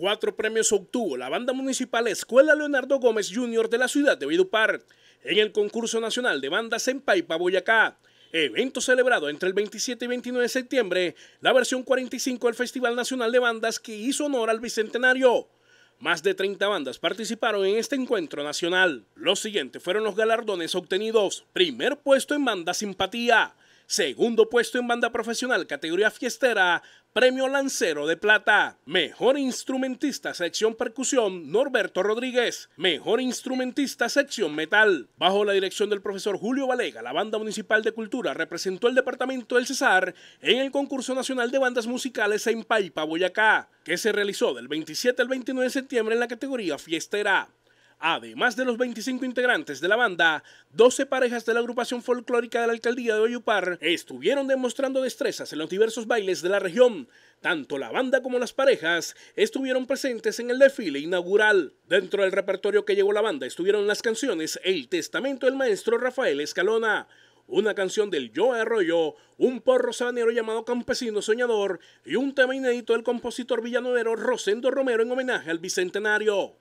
Cuatro premios obtuvo la banda municipal Escuela Leonardo Gómez Jr. de la ciudad de Vidupar en el concurso nacional de bandas en Paipa, Boyacá. Evento celebrado entre el 27 y 29 de septiembre, la versión 45 del Festival Nacional de Bandas que hizo honor al Bicentenario. Más de 30 bandas participaron en este encuentro nacional. Los siguientes fueron los galardones obtenidos. Primer puesto en Banda Simpatía. Segundo puesto en banda profesional categoría fiestera, Premio Lancero de Plata. Mejor instrumentista sección percusión, Norberto Rodríguez. Mejor instrumentista sección metal. Bajo la dirección del profesor Julio Valega, la Banda Municipal de Cultura representó el departamento del Cesar en el concurso nacional de bandas musicales en Paipa, Boyacá, que se realizó del 27 al 29 de septiembre en la categoría fiestera. Además de los 25 integrantes de la banda, 12 parejas de la agrupación folclórica de la alcaldía de Oyupar estuvieron demostrando destrezas en los diversos bailes de la región. Tanto la banda como las parejas estuvieron presentes en el desfile inaugural. Dentro del repertorio que llevó la banda estuvieron las canciones El Testamento del Maestro Rafael Escalona, una canción del Yo Arroyo, un porro sabanero llamado Campesino Soñador y un tema inédito del compositor villanodero Rosendo Romero en homenaje al Bicentenario.